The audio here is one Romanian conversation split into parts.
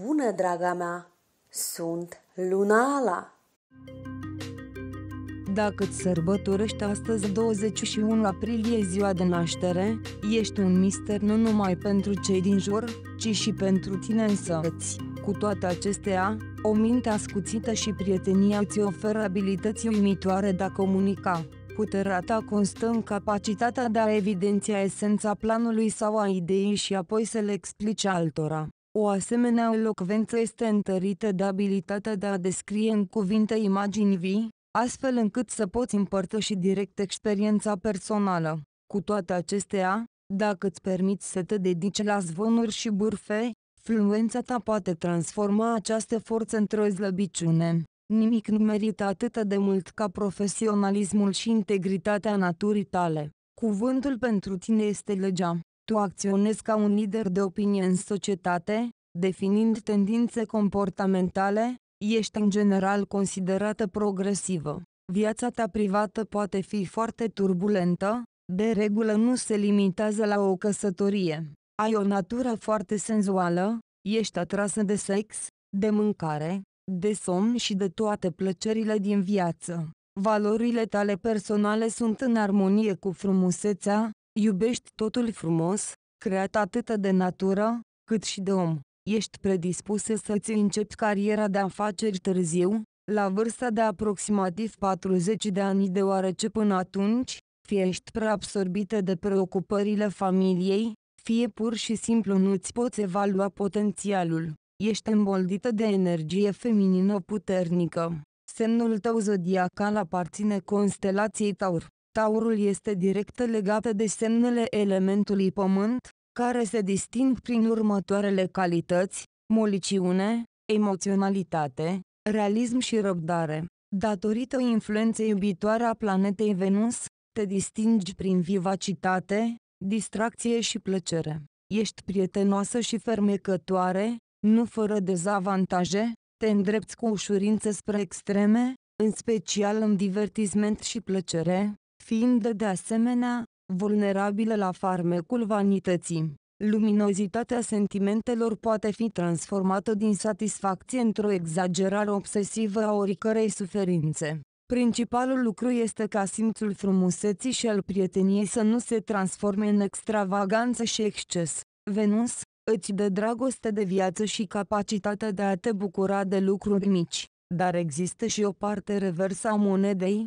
Bună, draga mea! Sunt Lunala! Dacă îți sărbătorești astăzi 21 aprilie ziua de naștere, ești un mister nu numai pentru cei din jur, ci și pentru tine însăți. Cu toate acestea, o minte ascuțită și prietenia îți oferă abilități uimitoare de a comunica. Puterea ta constă în capacitatea de a evidenția esența planului sau a ideii și apoi să le explice altora. O asemenea elocvență este întărită de abilitatea de a descrie în cuvinte imagini vii, astfel încât să poți împărtăși direct experiența personală. Cu toate acestea, dacă îți permiți să te dedici la zvonuri și burfe, fluența ta poate transforma această forță într-o slăbiciune. Nimic nu merită atât de mult ca profesionalismul și integritatea naturii tale. Cuvântul pentru tine este legea tu acționezi ca un lider de opinie în societate, definind tendințe comportamentale, ești în general considerată progresivă. Viața ta privată poate fi foarte turbulentă, de regulă nu se limitează la o căsătorie. Ai o natură foarte senzuală, ești atrasă de sex, de mâncare, de somn și de toate plăcerile din viață. Valorile tale personale sunt în armonie cu frumusețea, Iubești totul frumos, creat atât de natură, cât și de om. Ești predispusă să-ți începi cariera de afaceri târziu, la vârsta de aproximativ 40 de ani deoarece până atunci, fie ești prea absorbită de preocupările familiei, fie pur și simplu nu-ți poți evalua potențialul. Ești îmboldită de energie feminină puternică. Semnul tău zodiacal aparține constelației Taur. Taurul este direct legat de semnele elementului pământ, care se disting prin următoarele calități, moliciune, emoționalitate, realism și răbdare. Datorită influenței iubitoare a planetei Venus, te distingi prin vivacitate, distracție și plăcere. Ești prietenoasă și fermecătoare, nu fără dezavantaje, te îndrepți cu ușurință spre extreme, în special în divertisment și plăcere, fiind de asemenea vulnerabilă la farmecul vanității. Luminozitatea sentimentelor poate fi transformată din satisfacție într-o exagerare obsesivă a oricărei suferințe. Principalul lucru este ca simțul frumuseții și al prieteniei să nu se transforme în extravaganță și exces. Venus, îți dă dragoste de viață și capacitatea de a te bucura de lucruri mici, dar există și o parte reversă a monedei,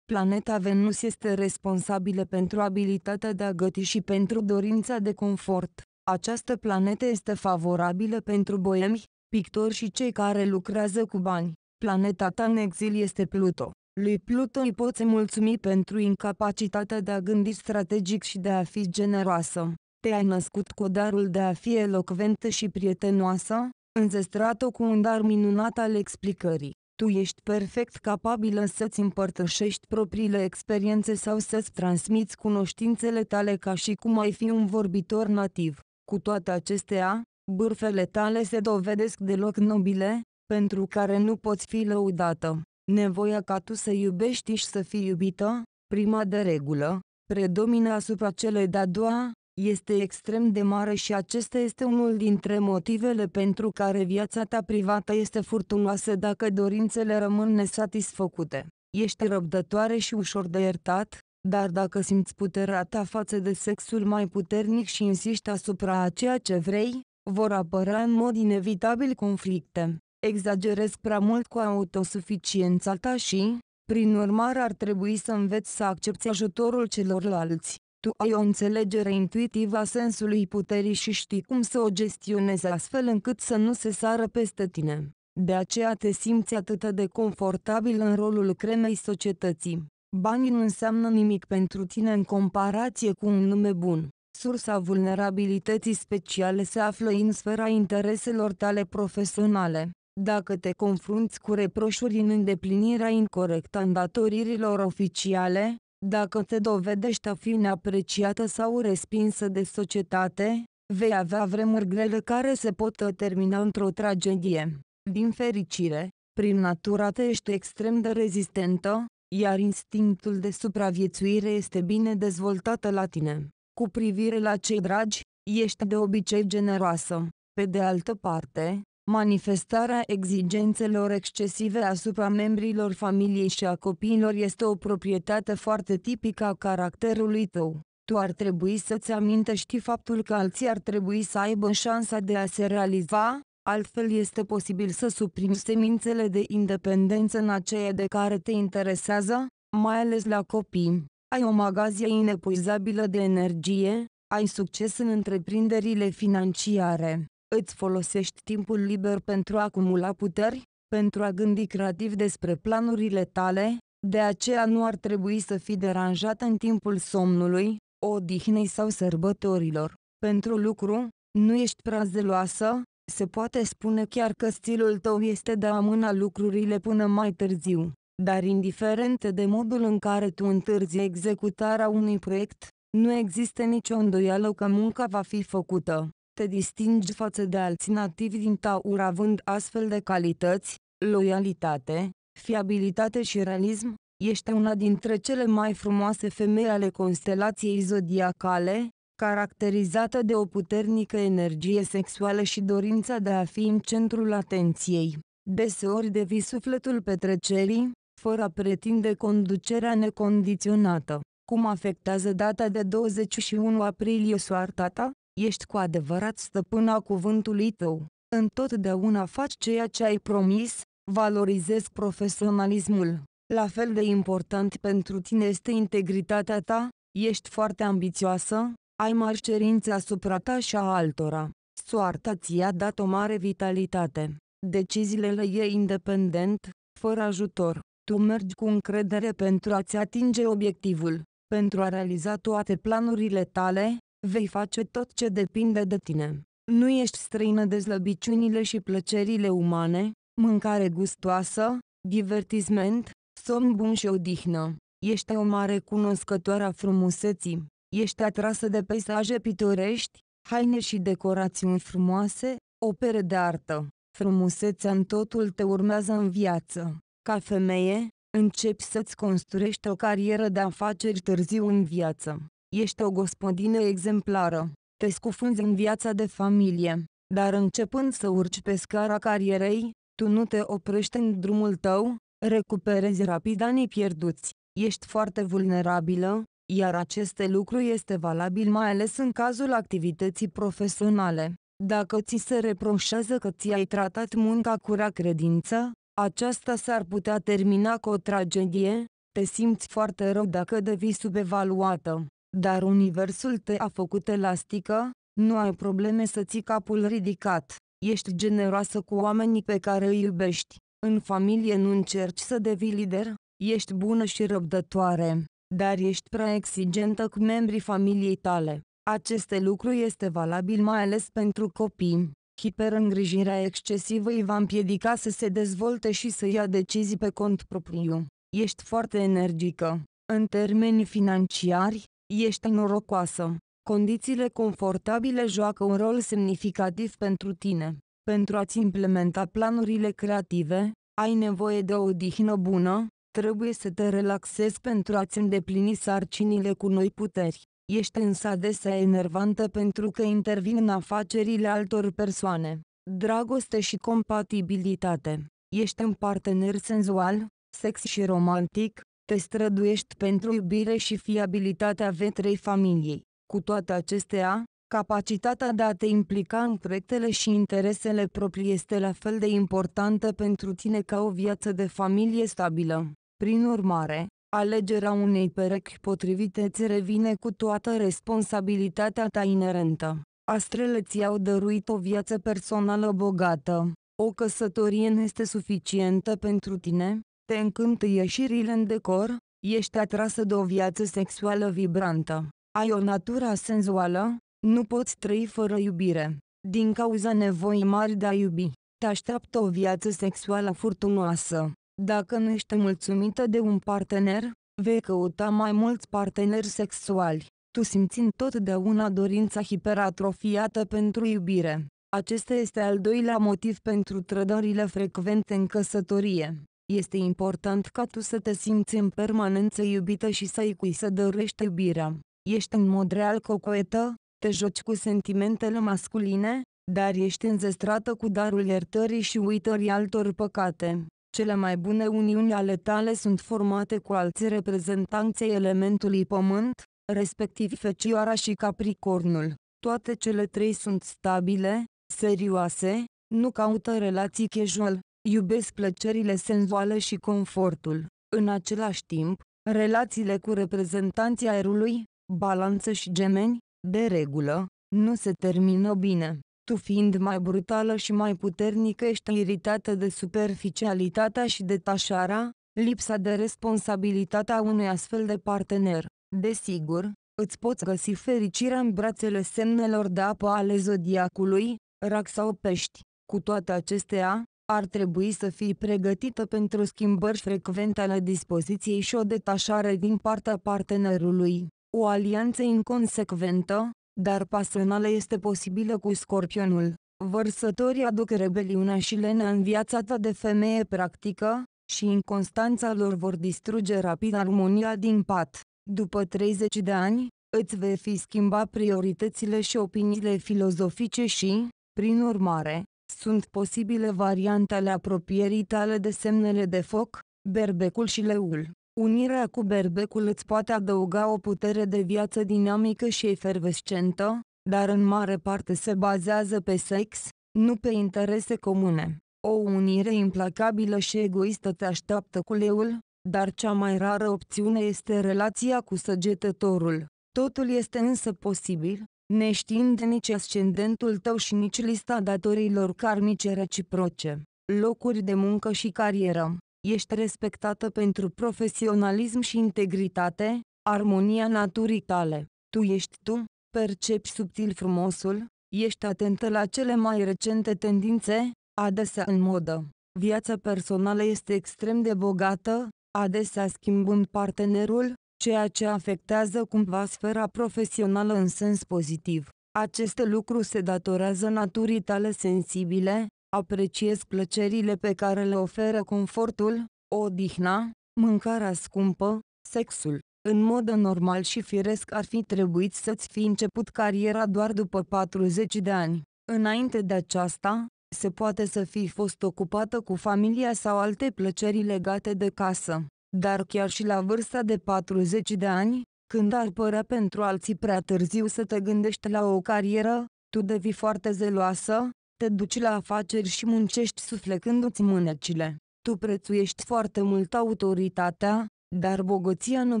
Planeta Venus este responsabilă pentru abilitatea de a găti și pentru dorința de confort. Această planetă este favorabilă pentru boemi, pictori și cei care lucrează cu bani. Planeta ta în exil este Pluto. Lui Pluto îi poți mulțumi pentru incapacitatea de a gândi strategic și de a fi generoasă. Te-ai născut cu darul de a fi elocventă și prietenoasă, înzestrat-o cu un dar minunat al explicării. Tu ești perfect capabilă să-ți împărtășești propriile experiențe sau să-ți transmiți cunoștințele tale ca și cum ai fi un vorbitor nativ. Cu toate acestea, bârfele tale se dovedesc deloc nobile, pentru care nu poți fi lăudată. Nevoia ca tu să iubești și să fii iubită, prima de regulă, predomină asupra celei de-a doua, este extrem de mare și acesta este unul dintre motivele pentru care viața ta privată este furtunoasă dacă dorințele rămân nesatisfăcute. Ești răbdătoare și ușor de iertat, dar dacă simți puterea ta față de sexul mai puternic și insiști asupra a ceea ce vrei, vor apărea în mod inevitabil conflicte. Exagerezi prea mult cu autosuficiența ta și, prin urmare ar trebui să înveți să accepti ajutorul celorlalți tu ai o înțelegere intuitivă a sensului puterii și știi cum să o gestionezi astfel încât să nu se sară peste tine. De aceea te simți atât de confortabil în rolul cremei societății. Banii nu înseamnă nimic pentru tine în comparație cu un nume bun. Sursa vulnerabilității speciale se află în sfera intereselor tale profesionale. Dacă te confrunți cu reproșuri în îndeplinirea incorrectă a îndatoririlor oficiale, dacă te dovedești a fi neapreciată sau respinsă de societate, vei avea vremuri grele care se pot termina într-o tragedie. Din fericire, prin natura te ești extrem de rezistentă, iar instinctul de supraviețuire este bine dezvoltat la tine. Cu privire la cei dragi, ești de obicei generoasă. Pe de altă parte, Manifestarea exigențelor excesive asupra membrilor familiei și a copiilor este o proprietate foarte tipică a caracterului tău. Tu ar trebui să-ți amintești faptul că alții ar trebui să aibă șansa de a se realiza, altfel este posibil să suprimi semințele de independență în aceea de care te interesează, mai ales la copii. Ai o magazie inepuizabilă de energie, ai succes în întreprinderile financiare Îți folosești timpul liber pentru a acumula puteri, pentru a gândi creativ despre planurile tale, de aceea nu ar trebui să fii deranjat în timpul somnului, odihnei sau sărbătorilor. Pentru lucru, nu ești prea zeloasă, se poate spune chiar că stilul tău este de a amâna lucrurile până mai târziu, dar indiferent de modul în care tu întârzi executarea unui proiect, nu există nicio îndoială că munca va fi făcută te distingi față de alții nativi din Taur având astfel de calități, loialitate, fiabilitate și realism, ești una dintre cele mai frumoase femei ale constelației zodiacale, caracterizată de o puternică energie sexuală și dorința de a fi în centrul atenției. Deseori devii sufletul petrecerii, fără a pretinde conducerea necondiționată. Cum afectează data de 21 aprilie soarta ta? Ești cu adevărat stăpâna cuvântului tău. Întotdeauna faci ceea ce ai promis, valorizezi profesionalismul. La fel de important pentru tine este integritatea ta, ești foarte ambițioasă, ai mari cerințe asupra ta și a altora. Soarta ți-a dat o mare vitalitate. Deciziile le iei independent, fără ajutor. Tu mergi cu încredere pentru a-ți atinge obiectivul, pentru a realiza toate planurile tale, Vei face tot ce depinde de tine. Nu ești străină de slăbiciunile și plăcerile umane, mâncare gustoasă, divertisment, somn bun și odihnă. Ești o mare cunoscătoare a frumuseții. Ești atrasă de peisaje pitorești, haine și decorațiuni frumoase, opere de artă. Frumusețea în totul te urmează în viață. Ca femeie, începi să-ți construiești o carieră de afaceri târziu în viață. Ești o gospodină exemplară. Te scufunzi în viața de familie. Dar începând să urci pe scara carierei, tu nu te oprești în drumul tău, recuperezi rapid anii pierduți. Ești foarte vulnerabilă, iar acest lucru este valabil mai ales în cazul activității profesionale. Dacă ți se reproșează că ți-ai tratat munca cu rea credință, aceasta s-ar putea termina cu o tragedie, te simți foarte rău dacă devii subevaluată dar universul te a făcut elastică, nu ai probleme să ții capul ridicat, ești generoasă cu oamenii pe care îi iubești, în familie nu încerci să devii lider, ești bună și răbdătoare, dar ești prea exigentă cu membrii familiei tale. Aceste lucru este valabil mai ales pentru copii. Hiperîngrijirea excesivă îi va împiedica să se dezvolte și să ia decizii pe cont propriu. Ești foarte energică. În termeni financiari, Ești norocoasă. Condițiile confortabile joacă un rol semnificativ pentru tine. Pentru a-ți implementa planurile creative, ai nevoie de o odihnă bună, trebuie să te relaxezi pentru a-ți îndeplini sarcinile cu noi puteri. Ești însă adesea enervantă pentru că intervin în afacerile altor persoane. Dragoste și compatibilitate. Ești un partener senzual, sex și romantic, te străduiești pentru iubire și fiabilitatea vetrei familiei. Cu toate acestea, capacitatea de a te implica în proiectele și interesele proprii este la fel de importantă pentru tine ca o viață de familie stabilă. Prin urmare, alegerea unei perechi potrivite îți revine cu toată responsabilitatea ta inerentă. Astrele ți-au dăruit o viață personală bogată. O căsătorie nu este suficientă pentru tine? Te încântă ieșirile în decor, ești atrasă de o viață sexuală vibrantă. Ai o natură senzuală, nu poți trăi fără iubire. Din cauza nevoii mari de a iubi, te așteaptă o viață sexuală furtunoasă. Dacă nu ești mulțumită de un partener, vei căuta mai mulți parteneri sexuali. Tu simți întotdeauna dorința hiperatrofiată pentru iubire. Acesta este al doilea motiv pentru trădările frecvente în căsătorie. Este important ca tu să te simți în permanență iubită și să-i cui să dorești iubirea. Ești în mod real cocoetă, te joci cu sentimentele masculine, dar ești înzestrată cu darul iertării și uitării altor păcate. Cele mai bune uniuni ale tale sunt formate cu alții reprezentanței elementului pământ, respectiv fecioara și capricornul. Toate cele trei sunt stabile, serioase, nu caută relații casual, Iubesc plăcerile senzuale și confortul. În același timp, relațiile cu reprezentanții aerului, balanță și gemeni, de regulă, nu se termină bine. Tu fiind mai brutală și mai puternică ești iritată de superficialitatea și detașarea, lipsa de responsabilitate a unui astfel de partener. Desigur, îți poți găsi fericirea în brațele semnelor de apă ale zodiacului, rac sau pești. Cu toate acestea, ar trebui să fii pregătită pentru schimbări frecvente ale dispoziției și o detașare din partea partenerului. O alianță inconsecventă, dar pasională este posibilă cu scorpionul. Vărsătorii aduc rebeliunea și lenea în viața ta de femeie practică, și inconstanța lor vor distruge rapid armonia din pat. După 30 de ani, îți vei fi schimba prioritățile și opiniile filozofice și, prin urmare, sunt posibile variante ale apropierii tale de semnele de foc, berbecul și leul. Unirea cu berbecul îți poate adăuga o putere de viață dinamică și efervescentă, dar în mare parte se bazează pe sex, nu pe interese comune. O unire implacabilă și egoistă te așteaptă cu leul, dar cea mai rară opțiune este relația cu săgetătorul. Totul este însă posibil, neștiind nici ascendentul tău și nici lista datorilor karmice reciproce, locuri de muncă și carieră. Ești respectată pentru profesionalism și integritate, armonia naturii tale. Tu ești tu, percepi subtil frumosul, ești atentă la cele mai recente tendințe, adesea în modă. Viața personală este extrem de bogată, adesea schimbând partenerul, ceea ce afectează cumva sfera profesională în sens pozitiv. Acest lucru se datorează naturii tale sensibile, apreciez plăcerile pe care le oferă confortul, odihna, mâncarea scumpă, sexul. În mod normal și firesc ar fi trebuit să-ți fi început cariera doar după 40 de ani. Înainte de aceasta, se poate să fi fost ocupată cu familia sau alte plăceri legate de casă dar chiar și la vârsta de 40 de ani, când ar părea pentru alții prea târziu să te gândești la o carieră, tu devii foarte zeloasă, te duci la afaceri și muncești suflecându-ți mânecile. Tu prețuiești foarte mult autoritatea, dar bogăția nu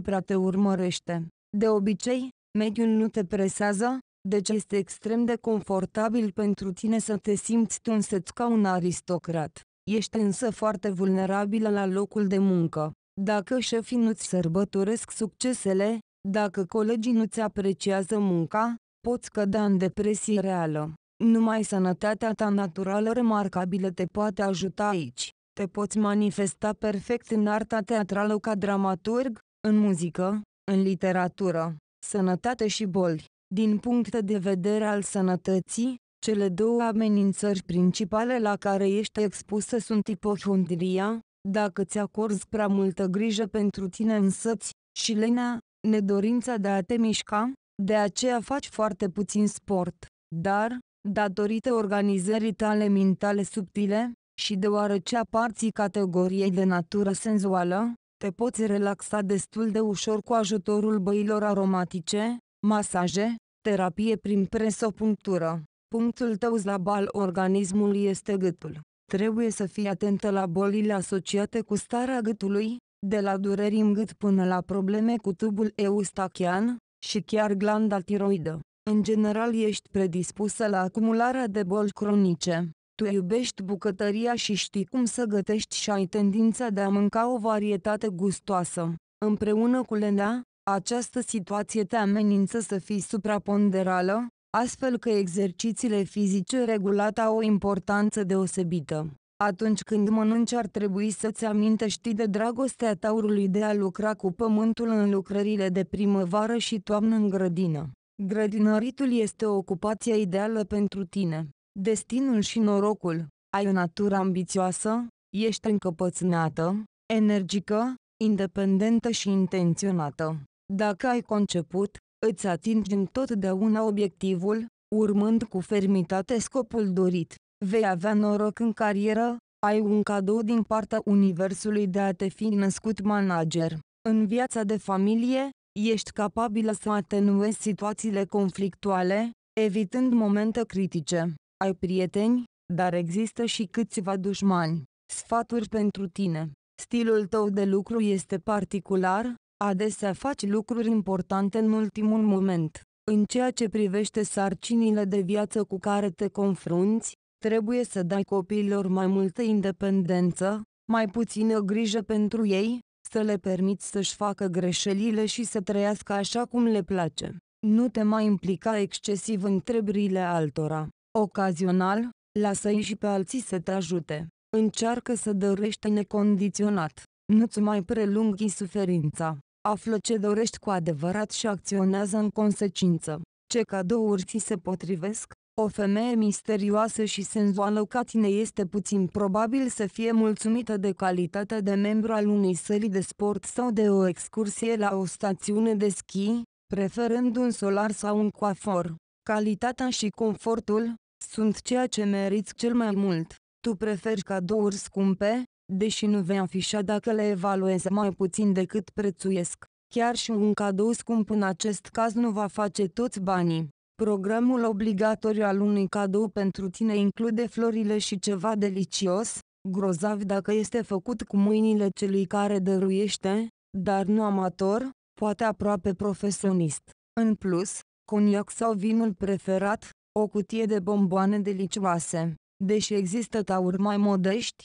prea te urmărește. De obicei, mediul nu te presează, deci este extrem de confortabil pentru tine să te simți tu ca un aristocrat. Ești însă foarte vulnerabilă la locul de muncă. Dacă șefii nu-ți sărbătoresc succesele, dacă colegii nu-ți apreciază munca, poți cădea în depresie reală. Numai sănătatea ta naturală remarcabilă te poate ajuta aici. Te poți manifesta perfect în arta teatrală ca dramaturg, în muzică, în literatură, sănătate și boli. Din punct de vedere al sănătății, cele două amenințări principale la care ești expusă sunt ipohondria, dacă ți-acorzi prea multă grijă pentru tine însăți, și lenea, nedorința de a te mișca, de aceea faci foarte puțin sport. Dar, datorită organizării tale mintale subtile, și deoarece aparții categoriei de natură senzuală, te poți relaxa destul de ușor cu ajutorul băilor aromatice, masaje, terapie prin presopunctură. Punctul tău slab al organismului este gâtul. Trebuie să fii atentă la bolile asociate cu starea gâtului, de la dureri în gât până la probleme cu tubul eustachian și chiar glanda tiroidă. În general ești predispusă la acumularea de boli cronice. Tu iubești bucătăria și știi cum să gătești și ai tendința de a mânca o varietate gustoasă. Împreună cu lenea, această situație te amenință să fii supraponderală, astfel că exercițiile fizice regulate au o importanță deosebită. Atunci când mănânci ar trebui să-ți amintești de dragostea taurului de a lucra cu pământul în lucrările de primăvară și toamnă în grădină. Grădinăritul este o ocupație ideală pentru tine. Destinul și norocul. Ai o natură ambițioasă, ești încăpățânată, energică, independentă și intenționată. Dacă ai conceput, îți atingi întotdeauna obiectivul, urmând cu fermitate scopul dorit. Vei avea noroc în carieră, ai un cadou din partea universului de a te fi născut manager. În viața de familie, ești capabilă să atenuezi situațiile conflictuale, evitând momente critice. Ai prieteni, dar există și câțiva dușmani. Sfaturi pentru tine. Stilul tău de lucru este particular, Adesea faci lucruri importante în ultimul moment. În ceea ce privește sarcinile de viață cu care te confrunți, trebuie să dai copiilor mai multă independență, mai puțină grijă pentru ei, să le permiți să-și facă greșelile și să trăiască așa cum le place. Nu te mai implica excesiv în treburile altora. Ocazional, lasă-i și pe alții să te ajute. Încearcă să dărești necondiționat. Nu-ți mai prelunghi suferința. Află ce dorești cu adevărat și acționează în consecință. Ce cadouri ți se potrivesc? O femeie misterioasă și senzuală ca tine este puțin probabil să fie mulțumită de calitatea de membru al unei sări de sport sau de o excursie la o stațiune de schi, preferând un solar sau un coafor. Calitatea și confortul sunt ceea ce meriți cel mai mult. Tu preferi cadouri scumpe, deși nu vei afișa dacă le evaluezi mai puțin decât prețuiesc. Chiar și un cadou scump în acest caz nu va face toți banii. Programul obligatoriu al unui cadou pentru tine include florile și ceva delicios, grozav dacă este făcut cu mâinile celui care dăruiește, dar nu amator, poate aproape profesionist. În plus, coniac sau vinul preferat, o cutie de bomboane delicioase. Deși există tauri mai modești,